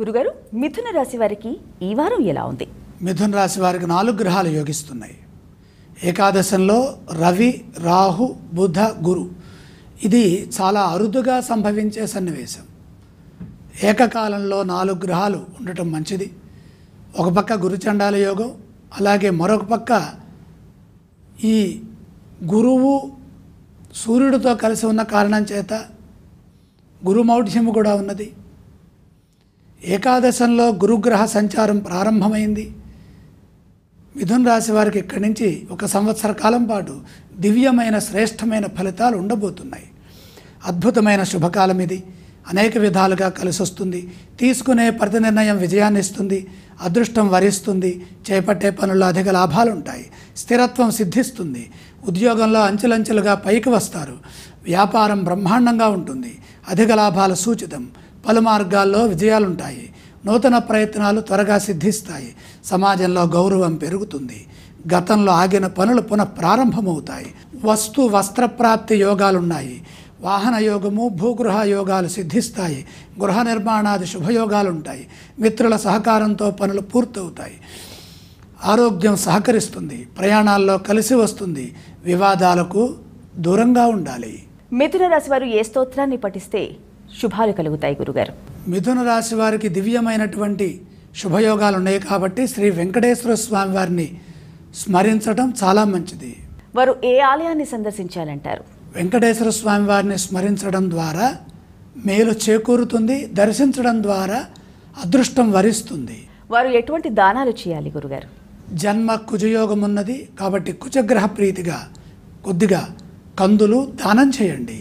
గురుగారు మిథున రాశి వారికి ఈ వారం ఎలా ఉంది మిథున రాశి వారికి నాలుగు గ్రహాలు యోగిస్తున్నాయి ఏకాదశంలో రవి రాహు బుధ గురు ఇది చాలా అరుదుగా సంభవించే సన్నివేశం ఏకకాలంలో నాలుగు గ్రహాలు ఉండటం మంచిది ఒక పక్క గురుచండాల యోగం అలాగే మరొక పక్క ఈ గురువు సూర్యుడితో కలిసి ఉన్న కారణం చేత గురుమౌఢ్యము కూడా ఉన్నది ఏకాదశంలో గురుగ్రహ సంచారం ప్రారంభమైంది మిథున్ రాశి వారికి ఇక్కడి నుంచి ఒక సంవత్సర కాలం పాటు దివ్యమైన శ్రేష్టమైన ఫలితాలు ఉండబోతున్నాయి అద్భుతమైన శుభకాలం ఇది అనేక విధాలుగా కలిసి వస్తుంది తీసుకునే ప్రతి నిర్ణయం విజయాన్ని ఇస్తుంది అదృష్టం వరిస్తుంది చేపట్టే పనుల్లో అధిక లాభాలుంటాయి స్థిరత్వం సిద్ధిస్తుంది ఉద్యోగంలో అంచెలంచెలుగా పైకి వస్తారు వ్యాపారం బ్రహ్మాండంగా ఉంటుంది అధిక లాభాల సూచితం పలు మార్గాల్లో విజయాలుంటాయి నూతన ప్రయత్నాలు త్వరగా సిద్ధిస్తాయి సమాజంలో గౌరవం పెరుగుతుంది గతంలో ఆగిన పనులు పునః ప్రారంభమవుతాయి వస్తు వస్త్రప్రాప్తి యోగాలున్నాయి వాహన యోగము భూగృహ యోగాలు సిద్ధిస్తాయి గృహ నిర్మాణాది శుభయోగాలుంటాయి మిత్రుల సహకారంతో పనులు పూర్తవుతాయి ఆరోగ్యం సహకరిస్తుంది ప్రయాణాల్లో కలిసి వస్తుంది వివాదాలకు దూరంగా ఉండాలి మిథున రాశి వారు ఏ స్తోత్రాన్ని పఠిస్తే శుభాలు కలుగుతాయి గురుగారు మిథున రాశి వారికి దివ్యమైనటువంటి శుభయోగాలు ఉన్నాయి కాబట్టి శ్రీ వెంకటేశ్వర స్వామి వారిని స్మరించడం చాలా మంచిది వారు ఏ ఆలయాన్ని సందర్శించాలంటారు వెంకటేశ్వర స్వామి వారిని స్మరించడం ద్వారా మేలు చేకూరుతుంది దర్శించడం ద్వారా అదృష్టం వరిస్తుంది వారు ఎటువంటి దానాలు చేయాలి గురుగారు జన్మ కుజయోగం ఉన్నది కాబట్టి కుజగ్రహ ప్రీతిగా కొద్దిగా కందులు దానం చేయండి